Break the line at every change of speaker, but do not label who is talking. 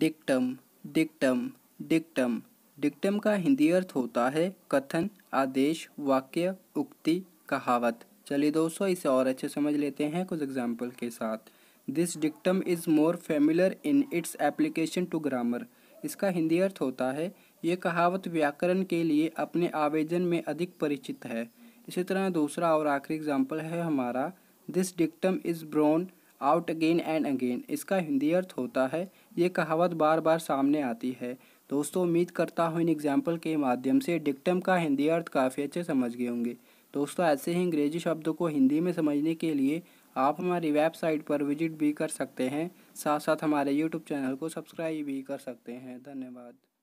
dictum dictum dictum dictum का हिंदी अर्थ होता है कथन आदेश वाक्य उक्ति कहावत चलिए दोस्तों इसे और अच्छे समझ लेते हैं कुछ एग्जाम्पल के साथ this dictum is more familiar in its application to grammar इसका हिंदी अर्थ होता है ये कहावत व्याकरण के लिए अपने आवेदन में अधिक परिचित है इसी तरह दूसरा और आखिरी एग्जाम्पल है हमारा this dictum is borne out again and again इसका हिंदी अर्थ होता है ये कहावत बार बार सामने आती है दोस्तों उम्मीद करता हूँ इन एग्जाम्पल के माध्यम से डिक्टम का हिंदी अर्थ काफ़ी अच्छे समझ गए होंगे दोस्तों ऐसे ही अंग्रेजी शब्द को हिंदी में समझने के लिए आप हमारी वेबसाइट पर विजिट भी कर सकते हैं साथ साथ हमारे यूट्यूब चैनल को सब्सक्राइब भी कर सकते हैं धन्यवाद